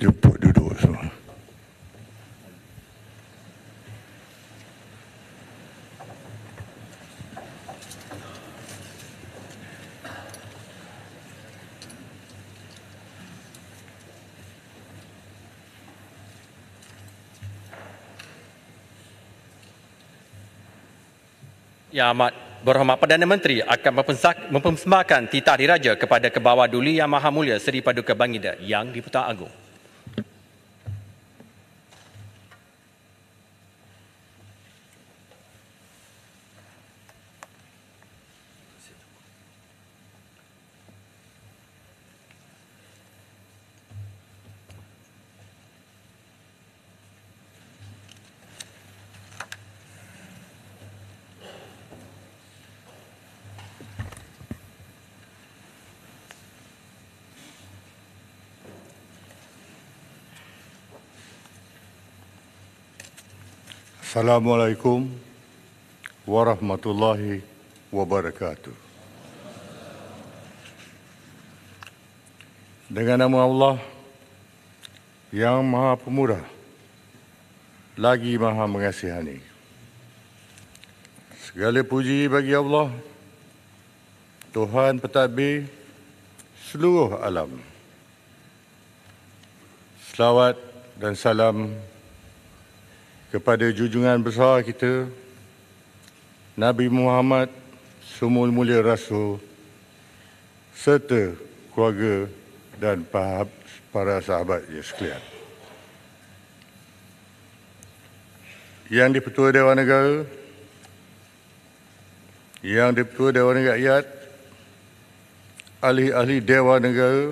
jemput duduk so. Yang amat berhormat Perdana Menteri akan mempersembahkan titah diraja kepada Kebawah Duli Yang Maha Mulia Seri Paduka Bangida Yang Diputar Agung. Assalamualaikum warahmatullahi wabarakatuh. Dengan nama Allah yang Maha Pemurah lagi Maha Mengasihani. Segala puji bagi Allah Tuhan pentadbir seluruh alam. Selawat dan salam kepada jujungan besar kita Nabi Muhammad semua mulia rasul serta keluarga dan para sahabatnya sekalian. Yang di-Pertua Dewan Negara, Yang di-Pertua Dewan Negara Ahli-ahli Dewan Negara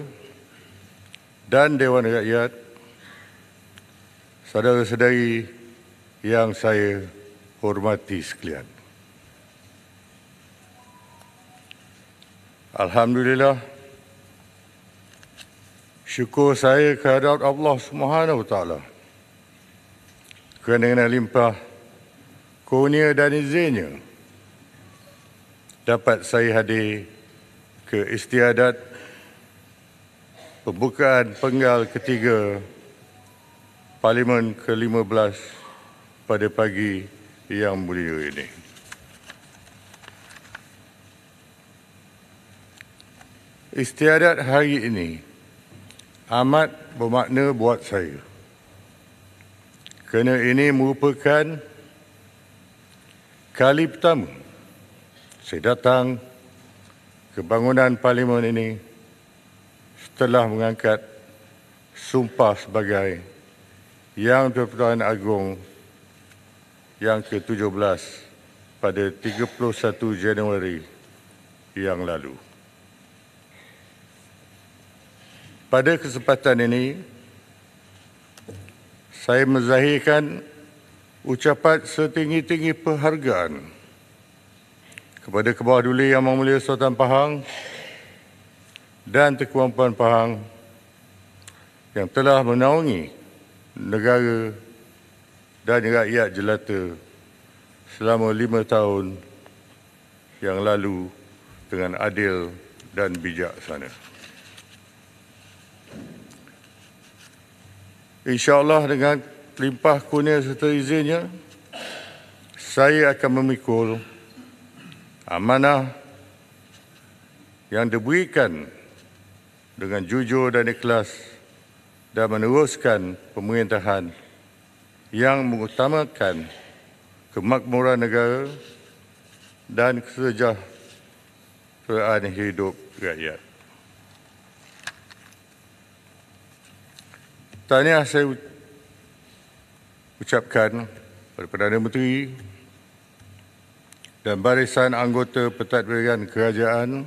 dan Dewan Negara Iyad, Saudara-saudari yang saya hormati sekalian. Alhamdulillah, syukur saya kehadap Allah Subhanahu SWT kerana limpah kurnia dan izinnya dapat saya hadir ke istiadat pembukaan penggal ketiga Parlimen ke-15 pada pagi yang mulia ini. Istiadat hari ini amat bermakna buat saya. Kerana ini merupakan kali pertama saya datang ke bangunan parlimen ini setelah mengangkat sumpah sebagai Yang Tuan-Tuan Agong yang ke-17 pada 31 Januari yang lalu. Pada kesempatan ini, saya menzahirkan ucapan setinggi-tinggi penghargaan kepada Kebawah Duli Yang Maha Mulia Sultan Pahang dan Tekuan Puan Pahang yang telah menaungi negara dan rakyat jelata selama lima tahun yang lalu dengan adil dan bijaksana. InsyaAllah dengan limpah kurnia serta izinnya, saya akan memikul amanah yang diberikan dengan jujur dan ikhlas dan meneruskan pemerintahan yang mengutamakan kemakmuran negara dan kesejahteraan hidup rakyat. Tahniah saya ucapkan kepada Perdana Menteri dan barisan anggota pentadbiran kerajaan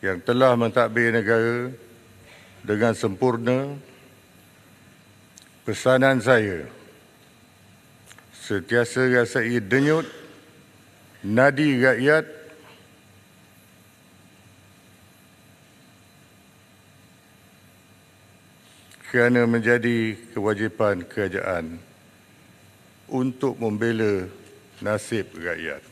yang telah mentadbir negara dengan sempurna pesanan saya sentiasa rasai denyut nadi rakyat kerana menjadi kewajipan kerajaan untuk membela nasib rakyat.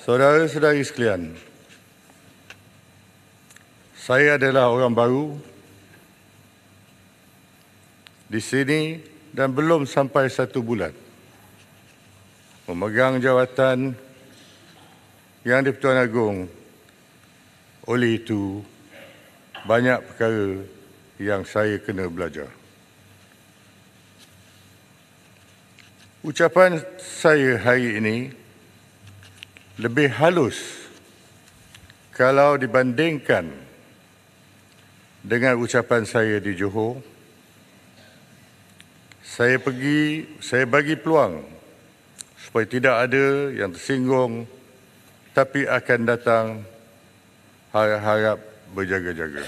Saudara-saudari sekalian, saya adalah orang baru di sini dan belum sampai satu bulan memegang jawatan yang di-Pertuan Agong oleh itu banyak perkara yang saya kena belajar. Ucapan saya hari ini lebih halus kalau dibandingkan dengan ucapan saya di Johor saya pergi, saya bagi peluang supaya tidak ada yang tersinggung tapi akan datang harap-harap berjaga-jaga.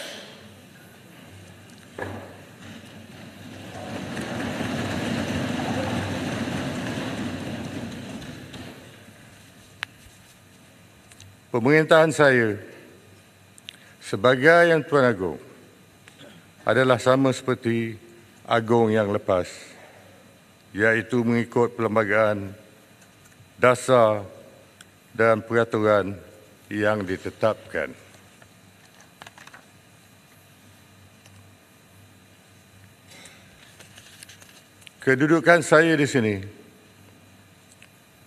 Pemerintahan saya sebagai yang Tuan Agong adalah sama seperti Agong yang lepas iaitu mengikut perlembagaan dasar dan peraturan yang ditetapkan. Kedudukan saya di sini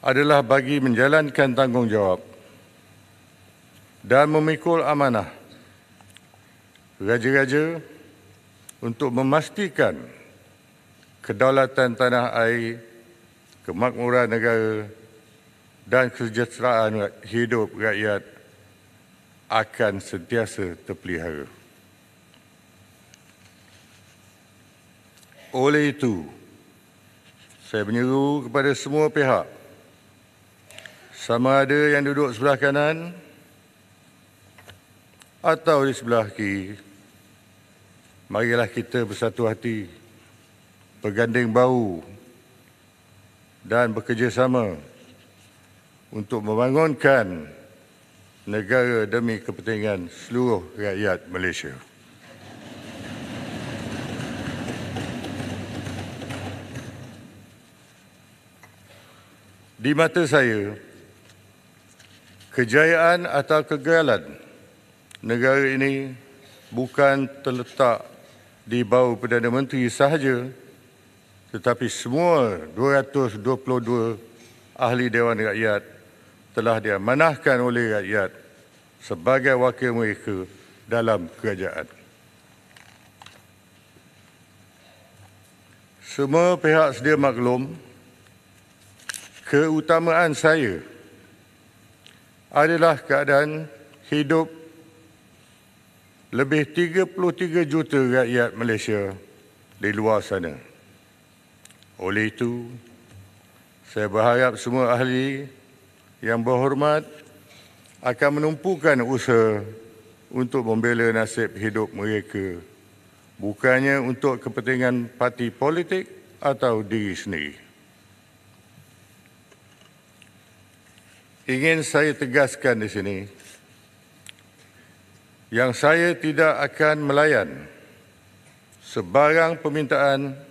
adalah bagi menjalankan tanggungjawab dan memikul amanah raja-raja untuk memastikan kedaulatan tanah air, kemakmuran negara dan kesejahteraan hidup rakyat akan sentiasa terpelihara. Oleh itu, saya menyeru kepada semua pihak sama ada yang duduk sebelah kanan atau di sebelah kiri, marilah kita bersatu hati berganding bau dan bekerjasama untuk membangunkan negara demi kepentingan seluruh rakyat Malaysia. Di mata saya, kejayaan atau kegagalan negara ini bukan terletak di bahu Perdana Menteri sahaja tetapi semua 222 ahli Dewan Rakyat telah diamanahkan oleh rakyat sebagai wakil mereka dalam kerajaan. Semua pihak sedia maklum keutamaan saya adalah keadaan hidup lebih 33 juta rakyat Malaysia di luar sana. Oleh itu, saya berharap semua ahli yang berhormat akan menumpukan usaha untuk membela nasib hidup mereka, bukannya untuk kepentingan parti politik atau diri sendiri. Ingin saya tegaskan di sini, yang saya tidak akan melayan sebarang permintaan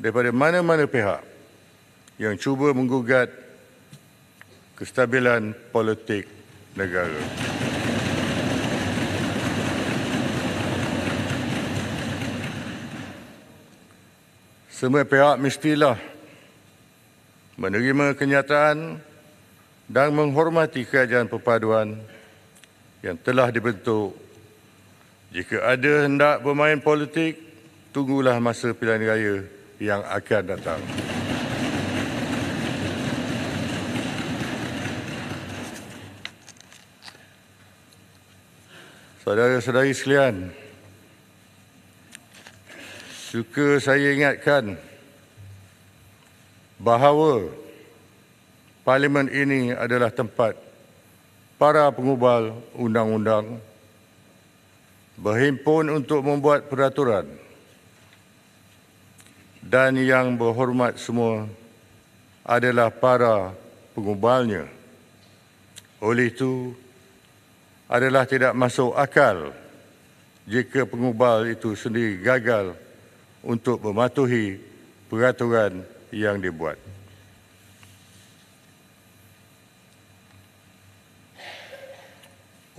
daripada mana-mana pihak yang cuba menggugat kestabilan politik negara. Semua pihak mestilah menerima kenyataan dan menghormati kerajaan perpaduan yang telah dibentuk. Jika ada hendak bermain politik, tunggulah masa pilihan raya yang akan datang. Saudara-saudari sekalian, suka saya ingatkan bahawa parlimen ini adalah tempat para pengubal undang-undang berhimpun untuk membuat peraturan dan yang berhormat semua adalah para pengubalnya. Oleh itu, adalah tidak masuk akal jika pengubal itu sendiri gagal untuk mematuhi peraturan yang dibuat.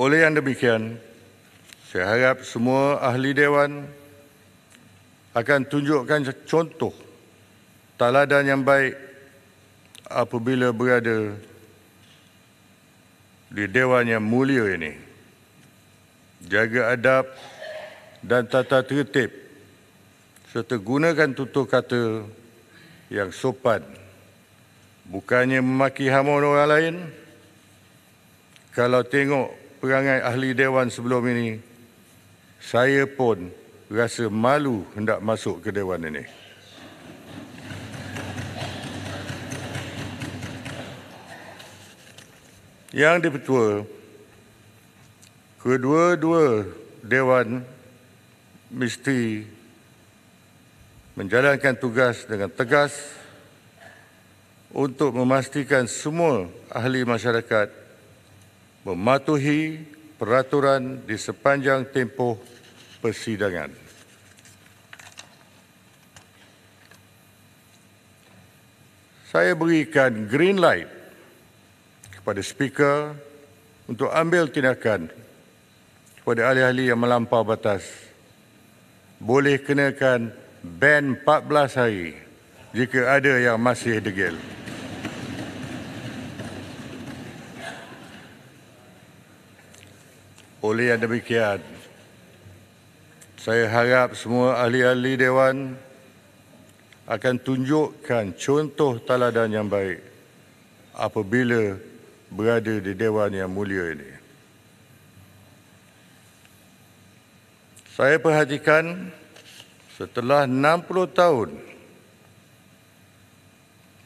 Oleh yang demikian, saya harap semua ahli dewan akan tunjukkan contoh taladan yang baik apabila berada di Dewan yang mulia ini. Jaga adab dan tata tertib serta gunakan tutur kata yang sopan. Bukannya memaki hamon orang lain, kalau tengok perangai ahli Dewan sebelum ini, saya pun rasa malu hendak masuk ke dewan ini. Yang dipertua, kedua-dua dewan mesti menjalankan tugas dengan tegas untuk memastikan semua ahli masyarakat mematuhi peraturan di sepanjang tempoh persidangan. saya berikan green light kepada speaker untuk ambil tindakan kepada ahli-ahli yang melampau batas. Boleh kenakan ban 14 hari jika ada yang masih degil. Oleh yang demikian, saya harap semua ahli-ahli Dewan akan tunjukkan contoh taladan yang baik apabila berada di Dewan Yang Mulia ini. Saya perhatikan setelah 60 tahun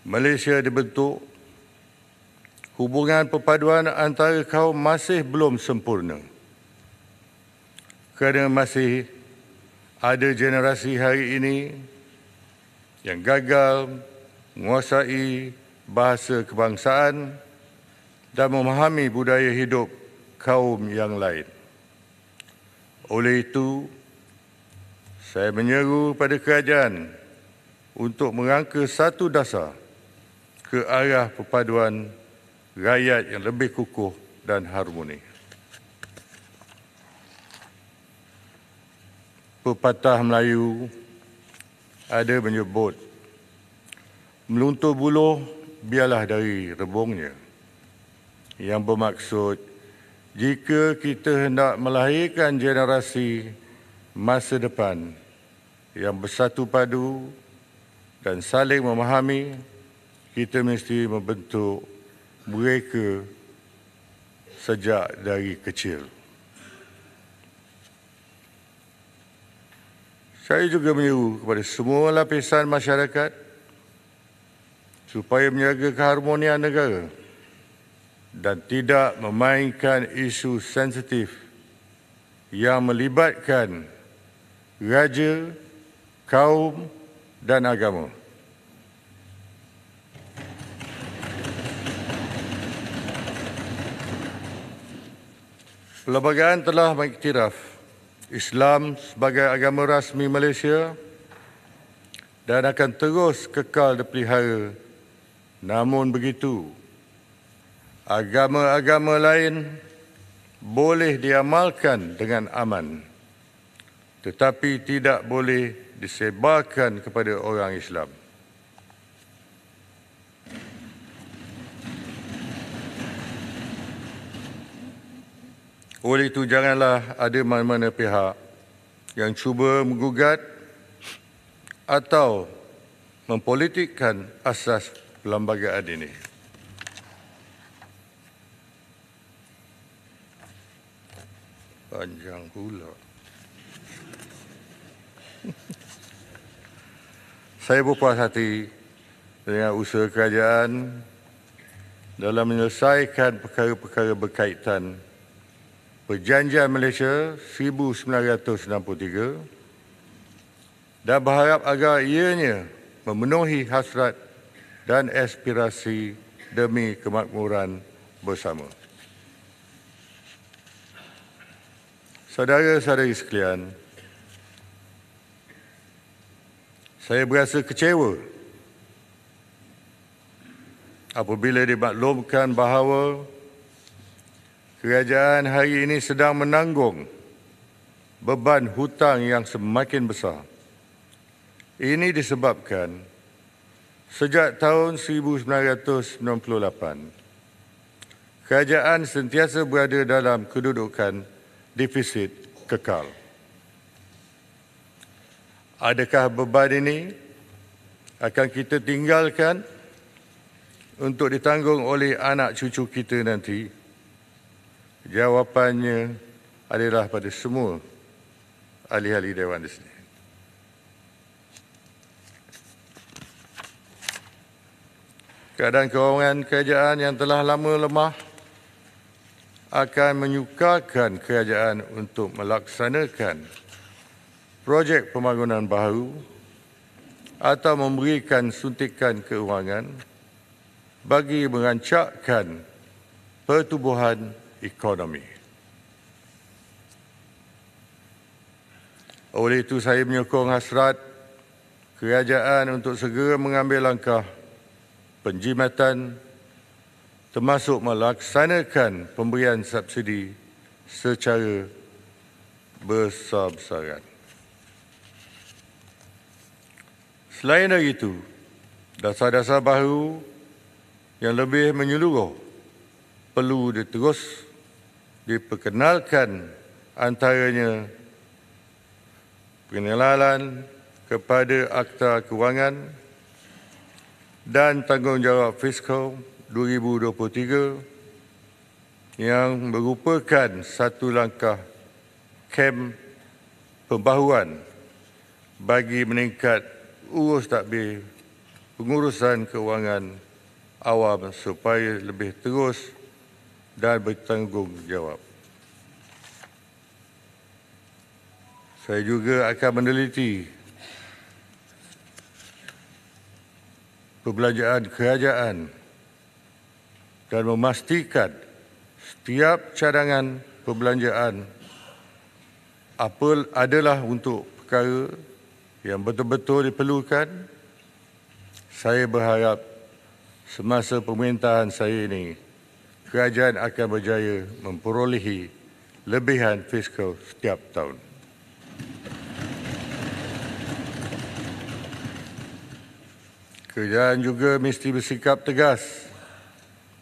Malaysia dibentuk, hubungan perpaduan antara kaum masih belum sempurna kerana masih ada generasi hari ini yang gagal menguasai bahasa kebangsaan dan memahami budaya hidup kaum yang lain. Oleh itu, saya menyeru pada kerajaan untuk merangka satu dasar ke arah perpaduan rakyat yang lebih kukuh dan harmoni. Pepatah Melayu ada menyebut meluntur buluh biarlah dari rebungnya yang bermaksud jika kita hendak melahirkan generasi masa depan yang bersatu padu dan saling memahami kita mesti membentuk mereka sejak dari kecil. Saya juga menyeru kepada semua lapisan masyarakat supaya menjaga keharmonian negara dan tidak memainkan isu sensitif yang melibatkan raja, kaum dan agama. Perlembagaan telah mengiktiraf Islam sebagai agama rasmi Malaysia dan akan terus kekal dipelihara. Namun begitu, agama-agama lain boleh diamalkan dengan aman tetapi tidak boleh disebarkan kepada orang Islam. Oleh itu janganlah ada mana-mana pihak yang cuba menggugat atau mempolitikkan asas perlembagaan ini. Panjang pula. Saya berpuas hati dengan usaha kerajaan dalam menyelesaikan perkara-perkara berkaitan Perjanjian Malaysia 1963 dan berharap agar ianya memenuhi hasrat dan aspirasi demi kemakmuran bersama. Saudara-saudari sekalian, saya berasa kecewa apabila dimaklumkan bahawa Kerajaan hari ini sedang menanggung beban hutang yang semakin besar. Ini disebabkan sejak tahun 1998, kerajaan sentiasa berada dalam kedudukan defisit kekal. Adakah beban ini akan kita tinggalkan untuk ditanggung oleh anak cucu kita nanti? jawapannya adalah pada semua ahli-ahli Dewan di sini. Keadaan kewangan kerajaan yang telah lama lemah akan menyukarkan kerajaan untuk melaksanakan projek pembangunan baru atau memberikan suntikan kewangan bagi merancakkan pertubuhan ekonomi. Oleh itu saya menyokong hasrat kerajaan untuk segera mengambil langkah penjimatan termasuk melaksanakan pemberian subsidi secara besar-besaran. Selain dari itu, dasar-dasar baru yang lebih menyeluruh perlu diterus diperkenalkan antaranya penilalan kepada Akta Kewangan dan Tanggungjawab Fiskal 2023 yang merupakan satu langkah kem pembahuan bagi meningkat urus takbir pengurusan kewangan awam supaya lebih terus dan bertanggungjawab. Saya juga akan meneliti perbelanjaan kerajaan dan memastikan setiap cadangan perbelanjaan apa adalah untuk perkara yang betul-betul diperlukan. Saya berharap semasa pemerintahan saya ini kerajaan akan berjaya memperolehi lebihan fiskal setiap tahun. Kerajaan juga mesti bersikap tegas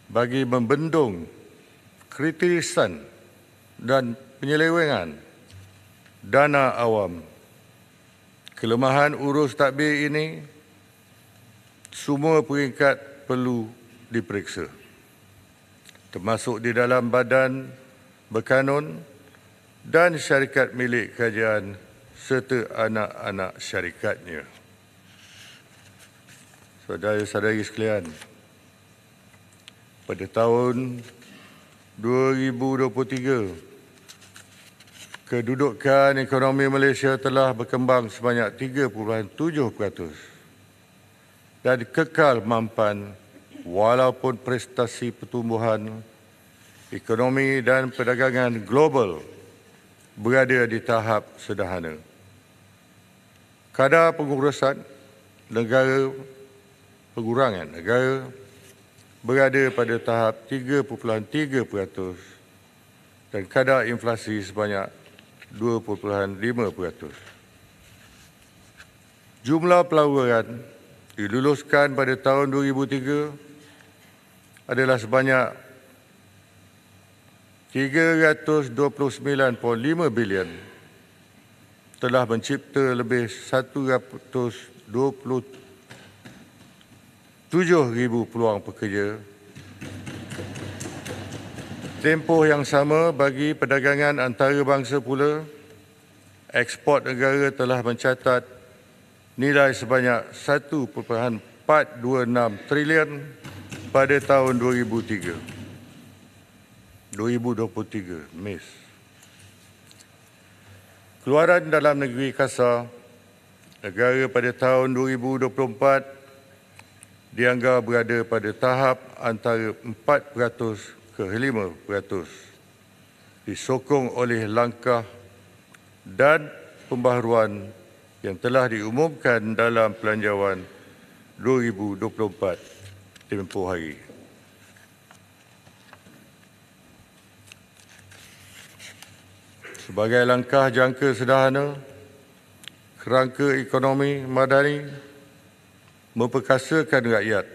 bagi membendung kritisan dan penyelewengan dana awam. Kelemahan urus takbir ini, semua peringkat perlu diperiksa termasuk di dalam badan berkanun dan syarikat milik kerajaan serta anak-anak syarikatnya. Saudara-saudari sekalian, pada tahun 2023, kedudukan ekonomi Malaysia telah berkembang sebanyak 3.7% dan kekal mampan walaupun prestasi pertumbuhan ekonomi dan perdagangan global berada di tahap sederhana. Kadar pengurusan negara pengurangan negara berada pada tahap 3.3% dan kadar inflasi sebanyak 2.5%. Jumlah pelaburan diluluskan pada tahun 2003 adalah sebanyak 329.5 bilion telah mencipta lebih 127,000 peluang pekerja. Tempoh yang sama bagi perdagangan antarabangsa pula, ekspor negara telah mencatat nilai sebanyak 1.426 trilion pada tahun 2003 2023 Mes Keluaran dalam negeri kasar negara pada tahun 2024 dianggap berada pada tahap antara 4% ke 5% disokong oleh langkah dan pembaharuan yang telah diumumkan dalam pelanjawan 2024. Liebe Frau Hagi. Sebagai langkah jangka sederhana, kerangka ekonomi madani memperkasakan rakyat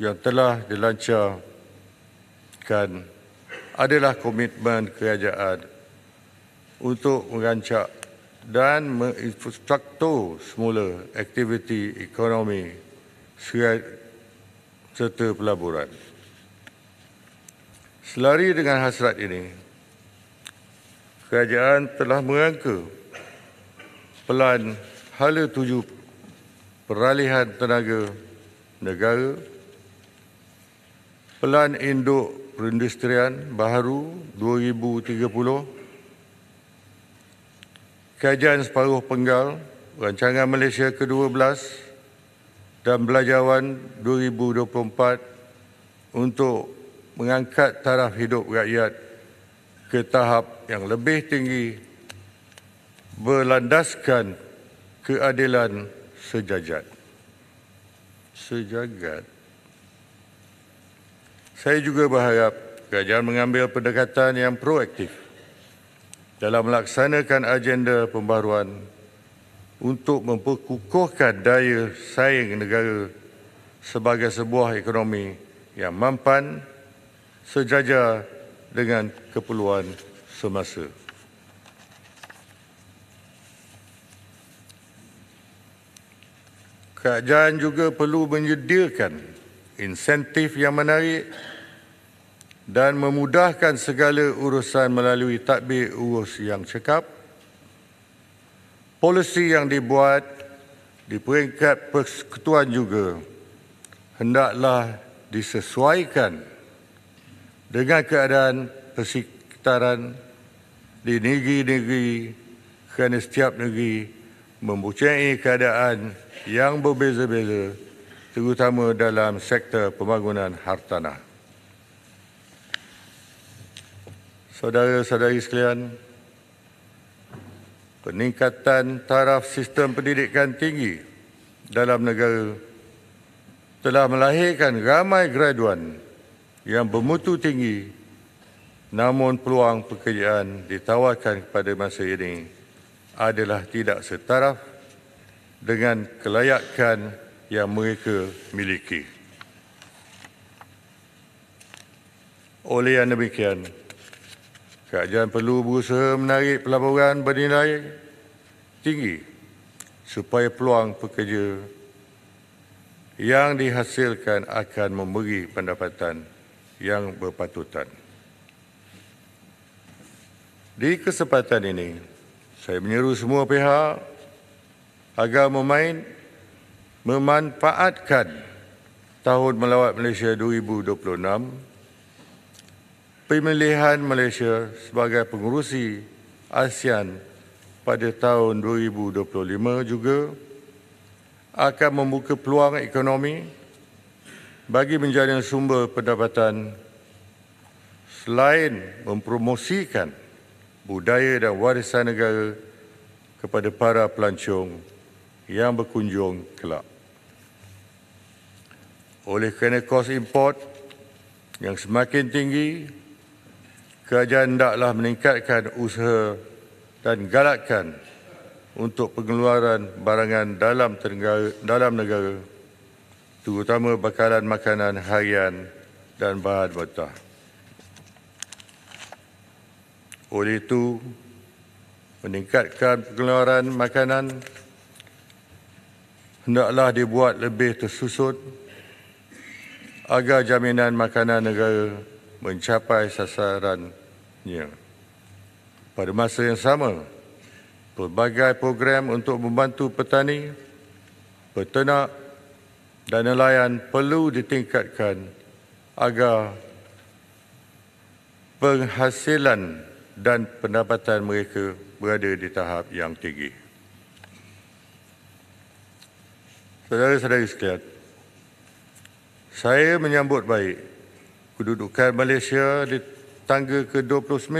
yang telah dilancarkan adalah komitmen kerajaan untuk merancak dan menginfrastruktur semula aktiviti ekonomi serta pelaburan. Selari dengan hasrat ini, kerajaan telah merangka pelan hala tuju peralihan tenaga negara, pelan induk perindustrian baharu 2030, kajian separuh penggal rancangan Malaysia ke-12 dan Belajawan 2024 untuk mengangkat taraf hidup rakyat ke tahap yang lebih tinggi berlandaskan keadilan sejajat. Sejagat. Saya juga berharap kerajaan mengambil pendekatan yang proaktif dalam melaksanakan agenda pembaruan untuk memperkukuhkan daya saing negara sebagai sebuah ekonomi yang mampan sejajar dengan keperluan semasa. Kerajaan juga perlu menyediakan insentif yang menarik dan memudahkan segala urusan melalui takbir urus yang cekap Polisi yang dibuat di peringkat persekutuan juga hendaklah disesuaikan dengan keadaan persekitaran di negeri-negeri kerana setiap negeri mempunyai keadaan yang berbeza-beza terutama dalam sektor pembangunan hartanah. Saudara-saudari sekalian, peningkatan taraf sistem pendidikan tinggi dalam negara telah melahirkan ramai graduan yang bermutu tinggi namun peluang pekerjaan ditawarkan kepada masa ini adalah tidak setaraf dengan kelayakan yang mereka miliki. Oleh yang demikian, kerajaan perlu berusaha menarik pelaburan bernilai tinggi supaya peluang pekerja yang dihasilkan akan memberi pendapatan yang berpatutan. Di kesempatan ini, saya menyeru semua pihak agar memain, memanfaatkan Tahun Melawat Malaysia 2026 pemilihan Malaysia sebagai pengurusi ASEAN pada tahun 2025 juga akan membuka peluang ekonomi bagi menjadi sumber pendapatan selain mempromosikan budaya dan warisan negara kepada para pelancong yang berkunjung kelak. Oleh kerana kos import yang semakin tinggi kerajaan hendaklah meningkatkan usaha dan galakkan untuk pengeluaran barangan dalam negara, dalam negara terutama bakalan makanan harian dan bahan betah. Oleh itu, meningkatkan pengeluaran makanan hendaklah dibuat lebih tersusun agar jaminan makanan negara mencapai sasarannya. Pada masa yang sama, pelbagai program untuk membantu petani, peternak dan nelayan perlu ditingkatkan agar penghasilan dan pendapatan mereka berada di tahap yang tinggi. saudara saudara sekalian, saya menyambut baik kedudukan Malaysia di tangga ke-29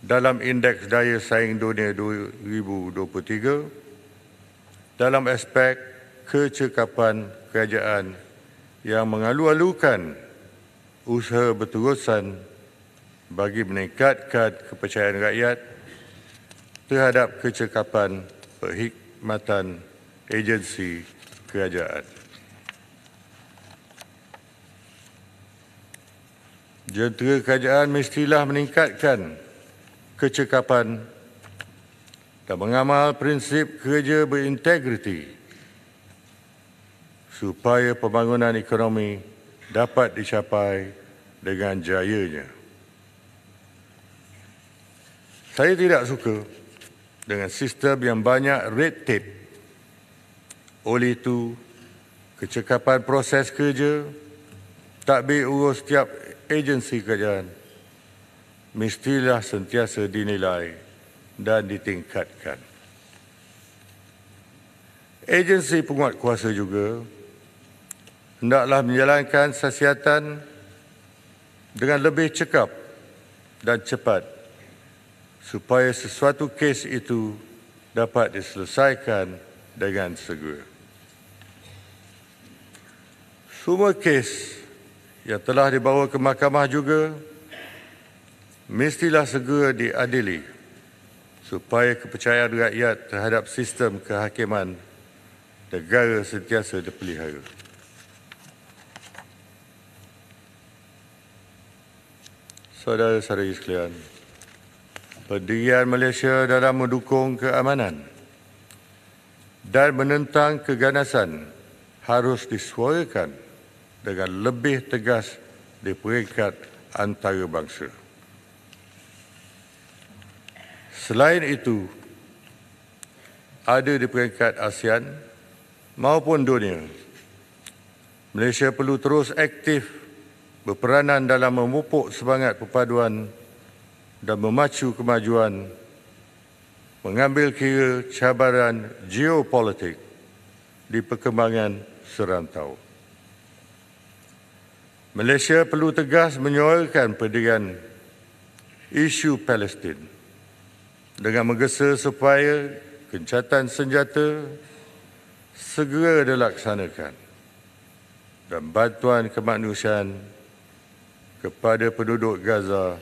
dalam indeks daya saing dunia 2023 dalam aspek kecekapan kerajaan yang mengalu-alukan usaha berterusan bagi meningkatkan kepercayaan rakyat terhadap kecekapan perkhidmatan agensi kerajaan. jentera kerajaan mestilah meningkatkan kecekapan dan mengamal prinsip kerja berintegriti supaya pembangunan ekonomi dapat dicapai dengan jayanya. Saya tidak suka dengan sistem yang banyak red tape. Oleh itu, kecekapan proses kerja, tadbir urus setiap agensi kerajaan mestilah sentiasa dinilai dan ditingkatkan. Agensi penguat kuasa juga hendaklah menjalankan sasiatan dengan lebih cekap dan cepat supaya sesuatu kes itu dapat diselesaikan dengan segera. Semua kes yang telah dibawa ke mahkamah juga mestilah segera diadili supaya kepercayaan rakyat terhadap sistem kehakiman negara sentiasa dipelihara. Saudara-saudari sekalian, pendirian Malaysia dalam mendukung keamanan dan menentang keganasan harus disuarakan dengan lebih tegas di peringkat antarabangsa. Selain itu, ada di peringkat ASEAN maupun dunia, Malaysia perlu terus aktif berperanan dalam memupuk semangat perpaduan dan memacu kemajuan mengambil kira cabaran geopolitik di perkembangan serantau. Malaysia perlu tegas menyuarakan pendirian isu Palestin dengan menggesa supaya kencatan senjata segera dilaksanakan dan bantuan kemanusiaan kepada penduduk Gaza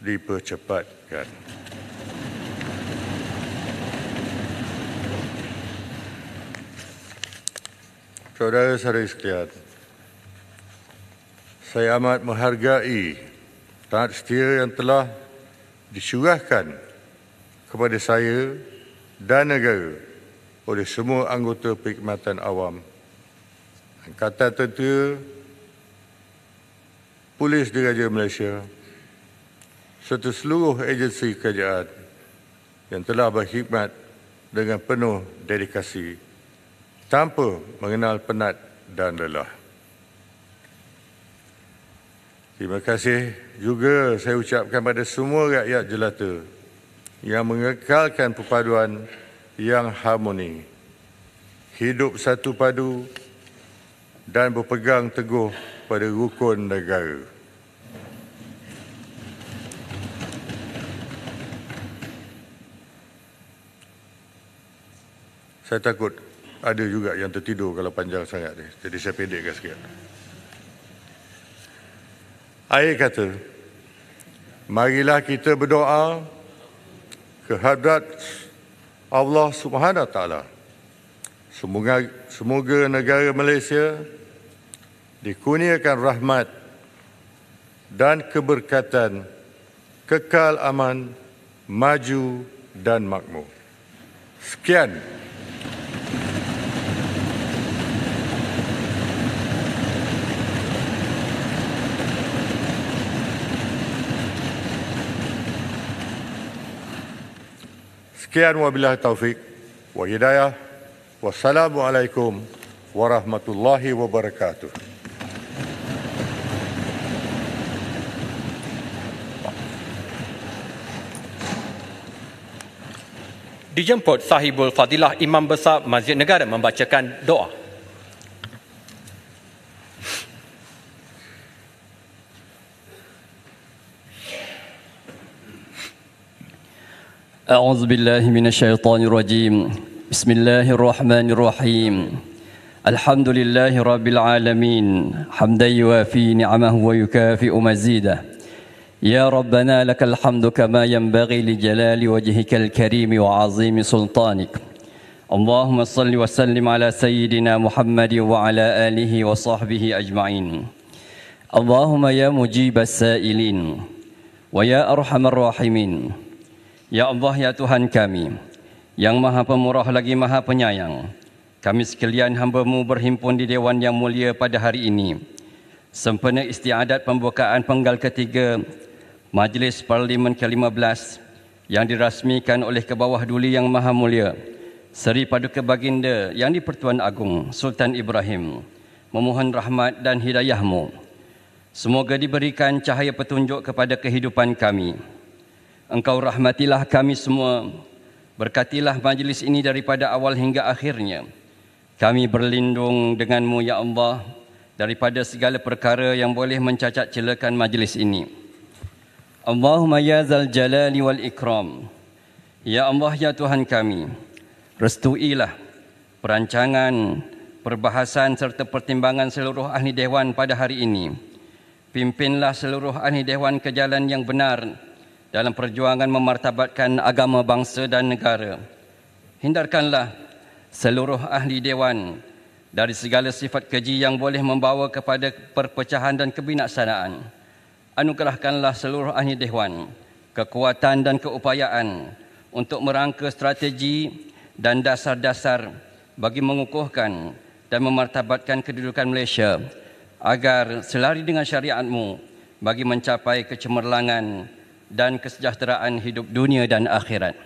dipercepatkan. Saudara-saudara sekalian, -saudara, saya amat menghargai tanah setia yang telah disurahkan kepada saya dan negara oleh semua anggota perkhidmatan awam. kata Tentera, Polis Diraja Malaysia serta seluruh agensi kerajaan yang telah berkhidmat dengan penuh dedikasi tanpa mengenal penat dan lelah. Terima kasih juga saya ucapkan kepada semua rakyat jelata yang mengekalkan perpaduan yang harmoni. Hidup satu padu dan berpegang teguh pada rukun negara. Saya takut ada juga yang tertidur kalau panjang sangat. ni, Jadi saya pendekkan sikit. Air kata, marilah kita berdoa kehadrat Allah Subhanahu Taala. Semoga semoga negara Malaysia dikurniakan rahmat dan keberkatan kekal aman, maju dan makmur. Sekian. Sekian wabillahi taufik wa hidayah. Wassalamualaikum warahmatullahi wabarakatuh. Dijemput Sahibul Fadilah Imam Besar Masjid Negara membacakan doa. أعوذ بالله من الشيطان الرجيم بسم الله الرحمن الرحيم الحمد لله رب العالمين حمدا يوافي نعمه ويكافئ مزيده يا ربنا لك الحمد كما ينبغي لجلال وجهك الكريم وعظيم سلطانك اللهم صل وسلم على سيدنا محمد وعلى آله وصحبه أجمعين اللهم يا مجيب السائلين ويا أرحم الراحمين Ya Allah ya Tuhan kami yang Maha Pemurah lagi Maha Penyayang. Kami sekalian hambaMu berhimpun di dewan yang mulia pada hari ini. Sempena istiadat pembukaan penggal ketiga Majlis Parlimen ke-15 yang dirasmikan oleh Kebawah Duli Yang Maha Mulia Seri Paduka Baginda Yang di-Pertuan Agung Sultan Ibrahim memohon rahmat dan hidayahMu. Semoga diberikan cahaya petunjuk kepada kehidupan kami. Engkau rahmatilah kami semua. Berkatilah majlis ini daripada awal hingga akhirnya. Kami berlindung denganmu, Ya Allah, daripada segala perkara yang boleh mencacat celakan majlis ini. Allahumma ya zal jalali wal ikram. Ya Allah, Ya Tuhan kami, restuilah perancangan, perbahasan serta pertimbangan seluruh ahli dewan pada hari ini. Pimpinlah seluruh ahli dewan ke jalan yang benar dalam perjuangan memartabatkan agama bangsa dan negara. Hindarkanlah seluruh ahli dewan dari segala sifat keji yang boleh membawa kepada perpecahan dan kebinasanaan. Anugerahkanlah seluruh ahli dewan kekuatan dan keupayaan untuk merangka strategi dan dasar-dasar bagi mengukuhkan dan memartabatkan kedudukan Malaysia agar selari dengan syariatmu bagi mencapai kecemerlangan dan kesejahteraan hidup dunia dan akhirat.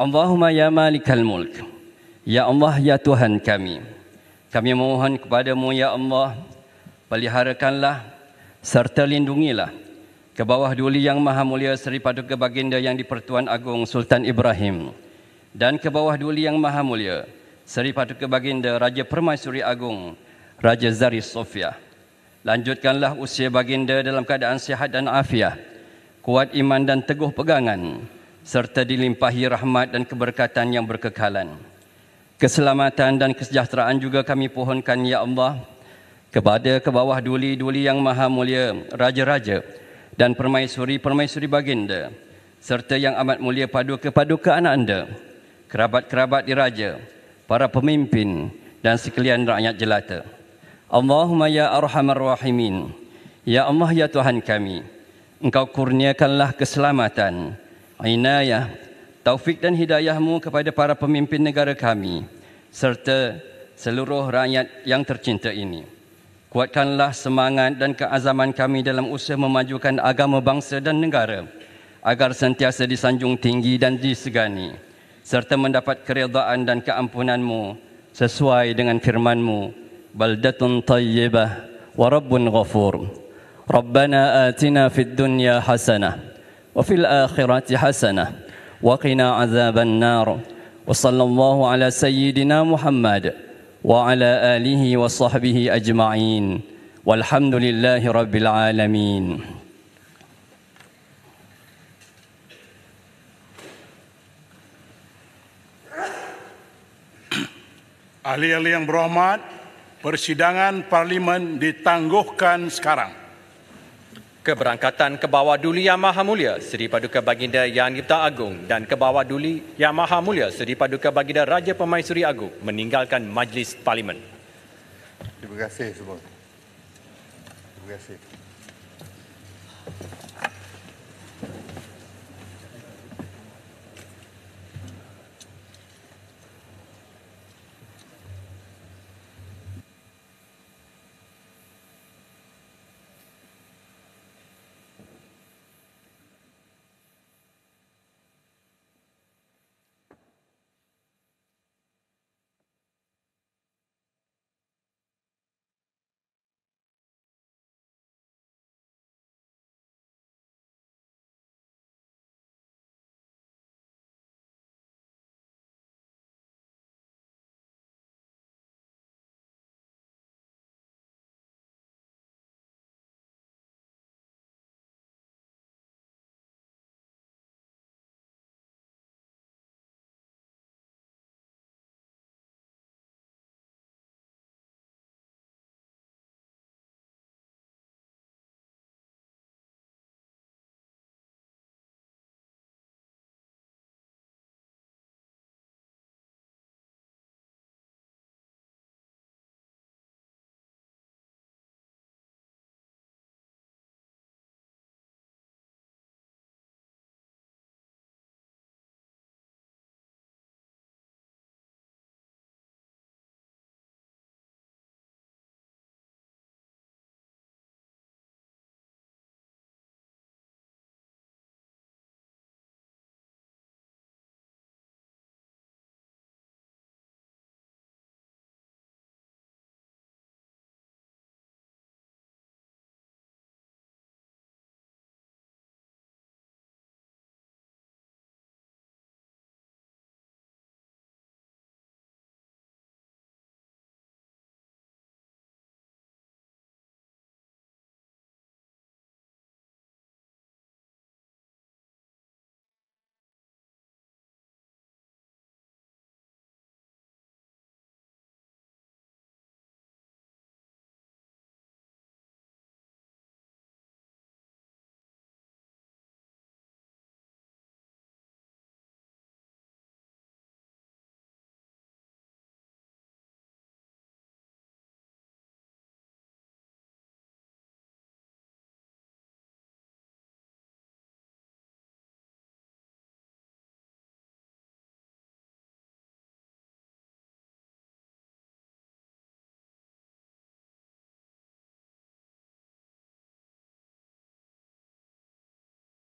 Allahumma ya malikal mulk, ya Allah ya Tuhan kami, kami mohon kepadamu ya Allah, peliharakanlah serta lindungilah ke bawah duli yang maha mulia Seri Paduka Baginda yang di Pertuan agung Sultan Ibrahim dan ke bawah duli yang maha mulia Seri Paduka Baginda Raja Permaisuri Agung Raja Zari Sofia. Lanjutkanlah usia baginda dalam keadaan sihat dan afiat kuat iman dan teguh pegangan serta dilimpahi rahmat dan keberkatan yang berkekalan. Keselamatan dan kesejahteraan juga kami pohonkan ya Allah kepada ke bawah duli-duli yang maha mulia raja-raja dan permaisuri-permaisuri baginda serta yang amat mulia paduka-paduka anda, kerabat-kerabat diraja, para pemimpin dan sekalian rakyat jelata. Allahumma ya arhamar rahimin. Ya Allah ya Tuhan kami engkau kurniakanlah keselamatan, inayah, taufik dan hidayahmu kepada para pemimpin negara kami serta seluruh rakyat yang tercinta ini. Kuatkanlah semangat dan keazaman kami dalam usaha memajukan agama bangsa dan negara agar sentiasa disanjung tinggi dan disegani serta mendapat keredaan dan keampunanmu sesuai dengan firmanmu. Baldatun tayyibah wa rabbun ربنا آتنا في الدنيا حسنة وفي الآخرة حسنة وقنا عذاب النار وصلى الله على سيدنا محمد وعلى آله وصحبه أجمعين والحمد لله رب العالمين Ahli-ahli yang berhormat, persidangan parlimen ditangguhkan sekarang. Keberangkatan ke bawah duli Yang Maha Mulia Seri Paduka Baginda Yang Dipta Agung dan ke bawah duli Yang Maha Mulia Seri Paduka Baginda Raja Pemaisuri Agung meninggalkan Majlis Parlimen. Terima kasih semua. Terima kasih.